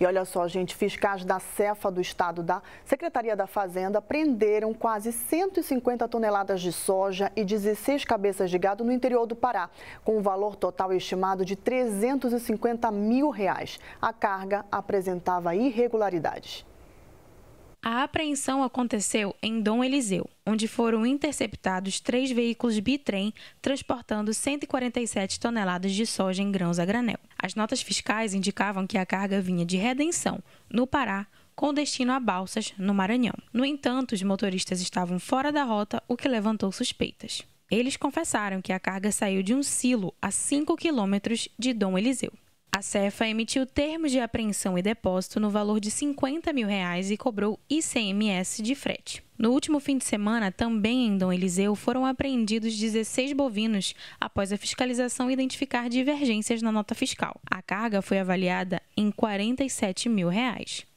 E olha só, gente, fiscais da Cefa do Estado da Secretaria da Fazenda prenderam quase 150 toneladas de soja e 16 cabeças de gado no interior do Pará, com um valor total estimado de 350 mil reais. A carga apresentava irregularidades. A apreensão aconteceu em Dom Eliseu, onde foram interceptados três veículos bitrem transportando 147 toneladas de soja em grãos a granel. As notas fiscais indicavam que a carga vinha de Redenção, no Pará, com destino a Balsas, no Maranhão. No entanto, os motoristas estavam fora da rota, o que levantou suspeitas. Eles confessaram que a carga saiu de um silo a 5 quilômetros de Dom Eliseu. A Cefa emitiu termos de apreensão e depósito no valor de 50 mil reais e cobrou ICMS de frete. No último fim de semana, também em Dom Eliseu, foram apreendidos 16 bovinos após a fiscalização identificar divergências na nota fiscal. A carga foi avaliada em 47 mil reais.